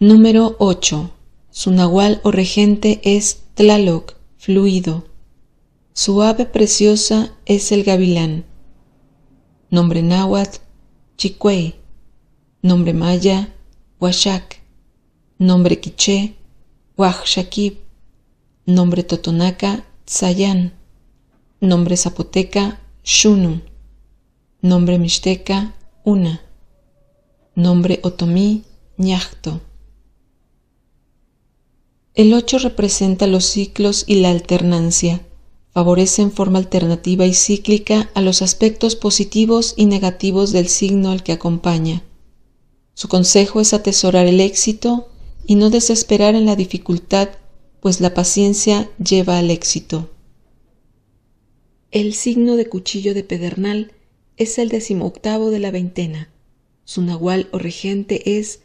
Número 8. Su nahual o regente es Tlaloc, fluido. Su ave preciosa es el gavilán. Nombre náhuatl, Chicuey. Nombre maya, Huachac. Nombre quiché, Huaxaquib. Nombre totonaca, Tsayán Nombre zapoteca, Shunu. Nombre mixteca, Una. Nombre otomí, Ñacto. El 8 representa los ciclos y la alternancia. Favorece en forma alternativa y cíclica a los aspectos positivos y negativos del signo al que acompaña. Su consejo es atesorar el éxito y no desesperar en la dificultad, pues la paciencia lleva al éxito. El signo de cuchillo de pedernal es el decimoctavo de la veintena. Su nahual o regente es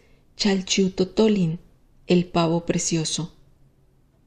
Tolin, el pavo precioso.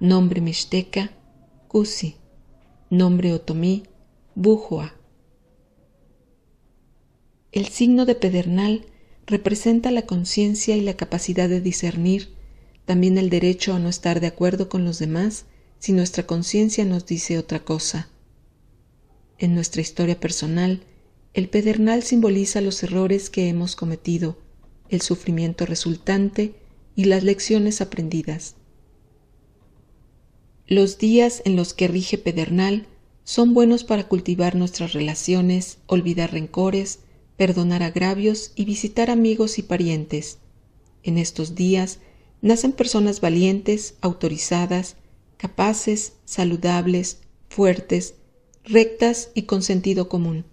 nombre mixteca, Cusi, nombre otomí, Bujoa. El signo de pedernal representa la conciencia y la capacidad de discernir, también el derecho a no estar de acuerdo con los demás si nuestra conciencia nos dice otra cosa. En nuestra historia personal, el pedernal simboliza los errores que hemos cometido, el sufrimiento resultante y las lecciones aprendidas. Los días en los que rige Pedernal son buenos para cultivar nuestras relaciones, olvidar rencores, perdonar agravios y visitar amigos y parientes. En estos días nacen personas valientes, autorizadas, capaces, saludables, fuertes, rectas y con sentido común,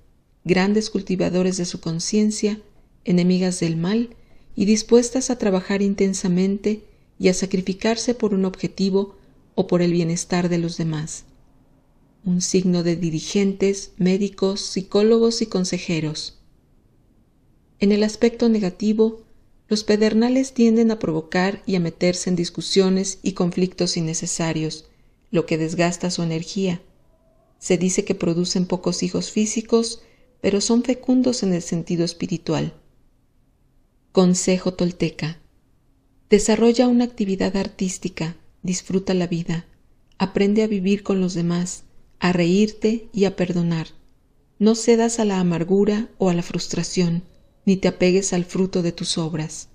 grandes cultivadores de su conciencia, enemigas del mal y dispuestas a trabajar intensamente y a sacrificarse por un objetivo o por el bienestar de los demás. Un signo de dirigentes, médicos, psicólogos y consejeros. En el aspecto negativo, los pedernales tienden a provocar y a meterse en discusiones y conflictos innecesarios, lo que desgasta su energía. Se dice que producen pocos hijos físicos, pero son fecundos en el sentido espiritual. Consejo Tolteca. Desarrolla una actividad artística, disfruta la vida, aprende a vivir con los demás, a reírte y a perdonar. No cedas a la amargura o a la frustración, ni te apegues al fruto de tus obras.